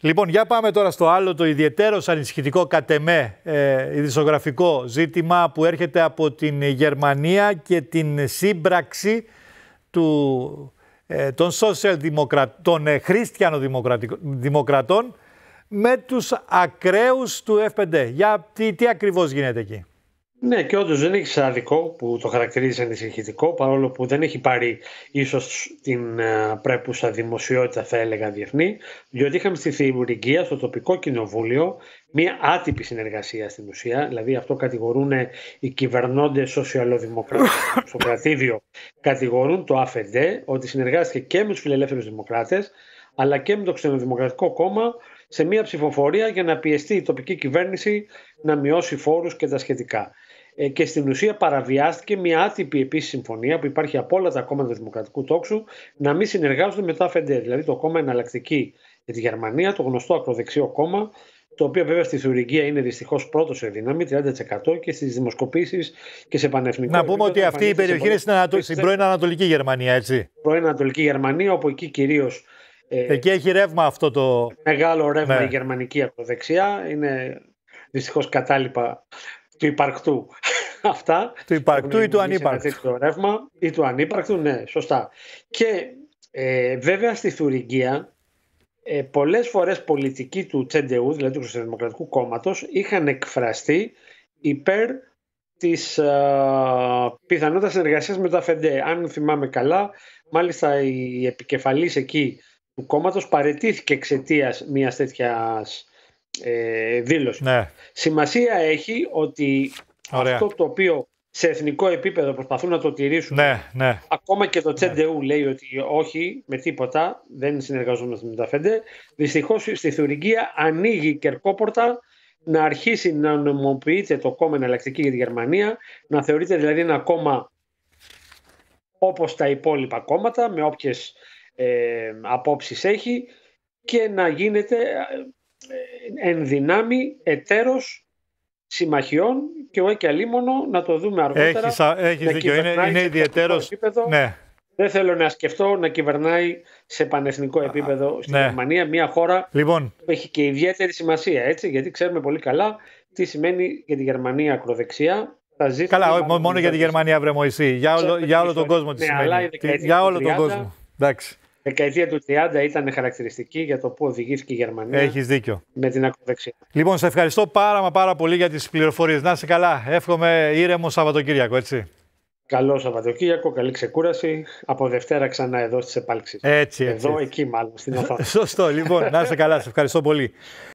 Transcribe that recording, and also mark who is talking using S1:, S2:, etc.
S1: Λοιπόν, για πάμε τώρα στο άλλο, το ιδιαίτερος ανησυχητικό κατεμέ ε, ζήτημα που έρχεται από την Γερμανία και την σύμπραξη του, ε, των σοσιαλδημοκρατών, ε, χριστιανοδημοκρατών με τους ακραίους του F5. Για τι, τι ακριβώς γίνεται εκεί. Ναι, και όντως δεν έχει άδικο που το χαρακτηρίζει ανησυχητικό, παρόλο που δεν έχει πάρει
S2: ίσως την ε, πρέπουσα δημοσιότητα, θα έλεγα, διεθνή, διότι είχαμε στη Θημουργία, στο τοπικό κοινοβούλιο, μία άτυπη συνεργασία στην ουσία. Δηλαδή, αυτό κατηγορούν οι κυβερνώντες σοσιαλδημοκράτε στο κρατήδιο. Κατηγορούν το ΑΦΕΝΤΕ ότι συνεργάστηκε και με τους φιλελεύθερους δημοκράτες, αλλά και με το Ξενοδημοκρατικό Κόμμα σε μία ψηφοφορία για να πιεστεί η τοπική κυβέρνηση να μειώσει φόρους και τα σχετικά. Ε, και στην ουσία παραβιάστηκε μια άτυπη επίσης συμφωνία που υπάρχει από όλα τα κόμματα του Δημοκρατικού τόξου να μην συνεργάζονται με το ΑΦΕΝΤΕ, δηλαδή το κόμμα Εναλλακτική για τη Γερμανία, το γνωστό ακροδεξιό κόμμα, το οποίο βέβαια στη θεωρηγία είναι δυστυχώς πρώτος σε δύναμη, 30% και στις δημοσκοπήσεις και σε πανεθνικό. Να πούμε ότι αυτή η περιοχή είναι στην, στην πρώην
S1: Ανατολική Γερμανία, έτσι. Πρώην Ανατολική Γερμανία, όπου εκεί κυρίως. Ε, εκεί έχει ρεύμα αυτό το.
S2: Μεγάλο ρεύμα ναι. η γερμανική ακροδεξιά. Είναι δυστυχώς κατάλοιπα του υπαρκτού. Αυτά. Του υπαρκτού ή του ανύπαρκτου. Το ρεύμα ή του ανύπαρκτου, ναι, σωστά. Και ε, βέβαια στη Θουριγκία ε, πολλές φορές πολιτικοί του Τσεντεού, δηλαδή του Χριστιανοδημοκρατικού Κόμματος, είχαν εκφραστεί υπέρ της ε, πιθανότητας συνεργασίας με το ΑΦΕΝΤΕ. Αν θυμάμαι καλά, μάλιστα η επικεφαλής εκεί του κόμματος παρετήθηκε εξαιτίας μιας τέτοιας ε, δήλωση. Ναι. Σημασία έχει ότι αυτό το οποίο σε εθνικό επίπεδο προσπαθούν να το τηρήσουν. Ναι, ναι. Ακόμα και το ναι. Τσεντεού λέει ότι όχι, με τίποτα, δεν συνεργαζόμαστε με τα ΦΕΝΤΕ. Δυστυχώς στη θεωρητική ανοίγει κερκόπορτα να αρχίσει να νομοποιείται το κόμμα εναλλακτική για τη Γερμανία, να θεωρείται δηλαδή ένα κόμμα όπως τα υπόλοιπα κόμματα, με όποιες ε, απόψεις έχει και να γίνεται εν δυνάμει εταίρος συμμαχιών και όχι και να το δούμε αργότερα. Έχεις, έχεις δίκιο, είναι, είναι Ναι. Δεν θέλω να σκεφτώ να κυβερνάει σε πανεθνικό επίπεδο στην ναι. Γερμανία, μια χώρα λοιπόν. που έχει και ιδιαίτερη σημασία, έτσι, γιατί ξέρουμε πολύ καλά τι σημαίνει για τη Γερμανία ακροδεξιά. Καλά, μόνο για τη Γερμανία,
S1: βρε Μωυσή. Για όλο, για όλο τον κόσμο τι ναι, σημαίνει. Για όλο τον κόσμο. Εντάξει
S2: δεκαετία του 30 ήταν χαρακτηριστική για το πού οδηγήθηκε η Γερμανία. Έχεις
S1: δίκιο. Με την ακροδεξιά. Λοιπόν, σε ευχαριστώ πάρα μα πάρα πολύ για τις πληροφορίες. Να είσαι καλά. Εύχομαι ήρεμο Σαββατοκύριακο, έτσι.
S2: Καλό Σαββατοκύριακο, καλή ξεκούραση. Από Δευτέρα ξανά εδώ στις επάλξεις. Έτσι, έτσι. Εδώ, εκεί μάλλον, στην Αθήνα. Σωστό, λοιπόν. Να είσαι
S1: καλά. Σε ευχαριστώ πολύ.